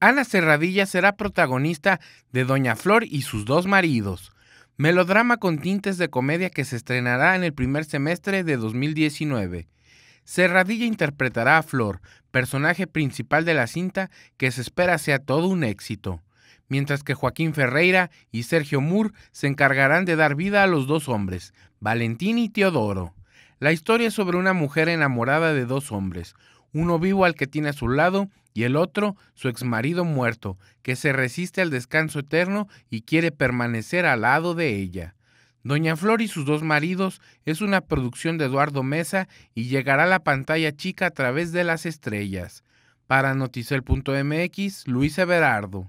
Ana Cerradilla será protagonista de Doña Flor y sus dos maridos, melodrama con tintes de comedia que se estrenará en el primer semestre de 2019. Serradilla interpretará a Flor, personaje principal de la cinta que se espera sea todo un éxito, mientras que Joaquín Ferreira y Sergio Moore se encargarán de dar vida a los dos hombres, Valentín y Teodoro. La historia es sobre una mujer enamorada de dos hombres, uno vivo al que tiene a su lado y el otro su exmarido muerto, que se resiste al descanso eterno y quiere permanecer al lado de ella. Doña Flor y sus dos maridos es una producción de Eduardo Mesa y llegará a la pantalla chica a través de las estrellas. Para noticel.mx, Luis Everardo.